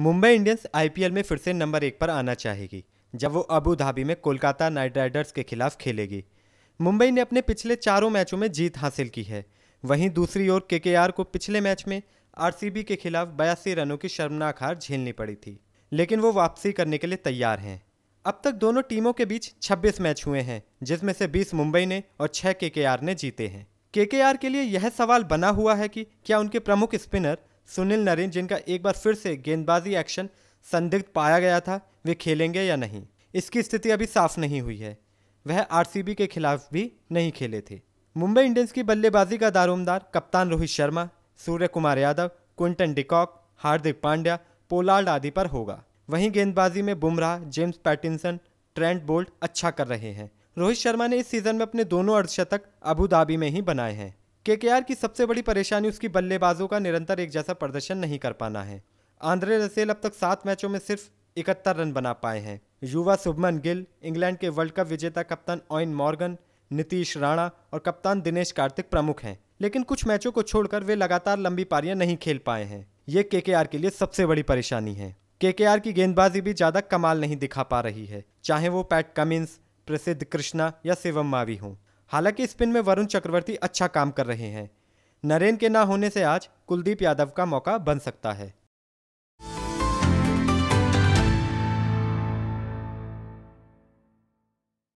Mumbai Indians IPL में फिर से नंबर एक पर आना चाहेगी जब वो अबू धाबी में कोलकाता नाइट राइडर्स के खिलाफ खेलेगी मुंबई ने अपने पिछले चारों मैचों में जीत हासिल की है वहीं दूसरी ओर केकेआर को पिछले मैच में आरसीबी के खिलाफ बयासी रनों की शर्मनाक हार झेलनी पड़ी थी लेकिन वो वापसी करने के लिए तैयार हैं अब तक दोनों टीमों के बीच 26 मैच हुए हैं जिसमें से 20 मुंबई ने और 6 केकेआर ने जीते हैं केकेआर के लिए यह सवाल बना हुआ है कि क्या उनके प्रमुख स्पिनर सुनील नरीन जिनका एक बार फिर से गेंदबाजी एक्शन संदिग्ध पाया गया था वे खेलेंगे या नहीं इसकी स्थिति अभी साफ नहीं हुई है वह आरसीबी के खिलाफ भी नहीं खेले थे मुंबई इंडियंस की बल्लेबाजी का दारोमदार कप्तान Rohit Sharma Suryakumar Yadav Quinton de Kock Hardik Pandya Pollard आदि पर होगा वहीं गेंदबाजी में Bumrah James Pattinson Trent Boult अच्छा कर रहे हैं रोहित शर्मा ने इस सीजन में अपने दोनों अर्धशतक अबू धाबी में ही बनाए हैं केकेआर की सबसे बड़ी परेशानी उसकी बल्लेबाजों का निरंतर एक जैसा प्रदर्शन नहीं कर पाना है आंद्रे रसेल अब तक सात मैचों में सिर्फ इकहत्तर रन बना पाए हैं युवा शुभमन गिल इंग्लैंड के वर्ल्ड कप विजेता कप्तान ऑइन मॉर्गन नीतीश राणा और कप्तान दिनेश कार्तिक प्रमुख हैं लेकिन कुछ मैचों को छोड़कर वे लगातार लंबी पारियां नहीं खेल पाए हैं ये के के लिए सबसे बड़ी परेशानी है के की गेंदबाजी भी ज़्यादा कमाल नहीं दिखा पा रही है चाहे वो पैट कमिंस प्रसिद्ध कृष्णा या शिवम मावी हों हालांकि स्पिन में वरुण चक्रवर्ती अच्छा काम कर रहे हैं नरेन के ना होने से आज कुलदीप यादव का मौका बन सकता है